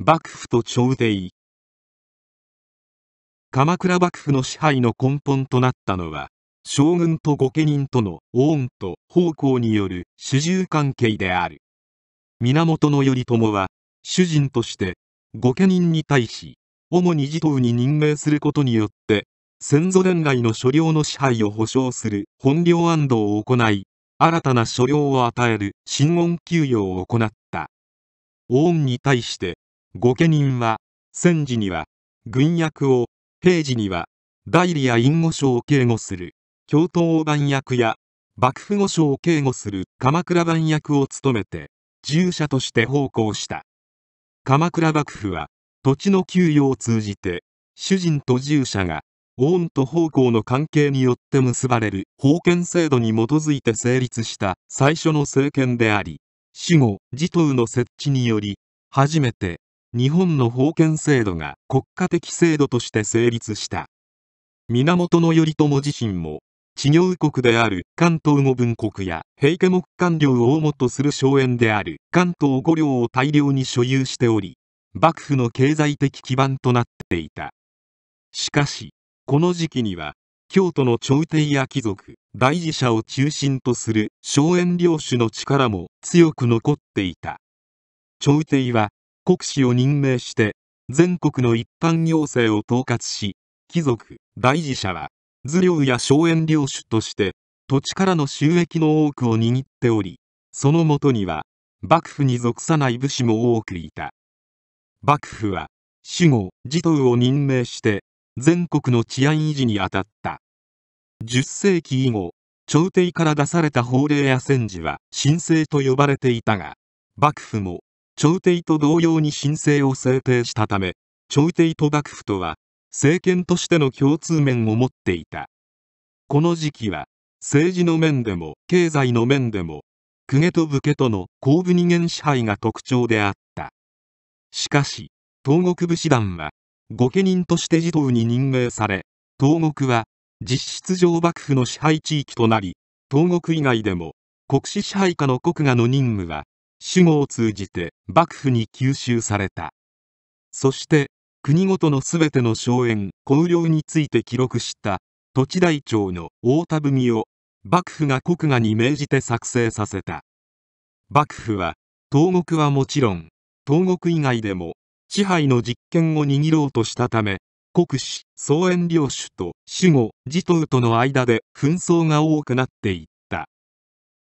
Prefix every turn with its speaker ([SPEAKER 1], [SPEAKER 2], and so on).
[SPEAKER 1] 幕府と朝廷鎌倉幕府の支配の根本となったのは将軍と御家人との恩と奉公による主従関係である源頼朝は主人として御家人に対し主に持統に任命することによって先祖伝来の所領の支配を保障する本領安堵を行い新たな所領を与える新恩給与を行った恩に対して御家人は戦時には軍役を平時には代理や隠語書を警護する京都大番役や幕府御所を警護する鎌倉番役を務めて従者として奉公した鎌倉幕府は土地の給与を通じて主人と従者が恩と奉公の関係によって結ばれる封建制度に基づいて成立した最初の政権であり死後持統の設置により初めて日本の封建制度が国家的制度として成立した源頼朝自身も地行国である関東五分国や平家木官領を主とする荘園である関東五領を大量に所有しており幕府の経済的基盤となっていたしかしこの時期には京都の朝廷や貴族大事者を中心とする荘園領主の力も強く残っていた朝廷は国司を任命して全国の一般行政を統括し貴族大事者は頭領や荘園領主として土地からの収益の多くを握っておりそのもとには幕府に属さない武士も多くいた幕府は守護持統を任命して全国の治安維持に当たった10世紀以後朝廷から出された法令や戦時は神聖と呼ばれていたが幕府も朝廷と同様に申請を制定したため朝廷と幕府とは政権としての共通面を持っていたこの時期は政治の面でも経済の面でも公家と武家との公武人間支配が特徴であったしかし東国武士団は御家人として持統に任命され東国は実質上幕府の支配地域となり東国以外でも国史支配下の国家の任務は守護を通じて幕府に吸収されたそして国ごとの全ての荘園公領について記録した土地台帳の大田文を幕府が国画に命じて作成させた幕府は東国はもちろん東国以外でも支配の実権を握ろうとしたため国主荘園領主と守護持統との間で紛争が多くなってい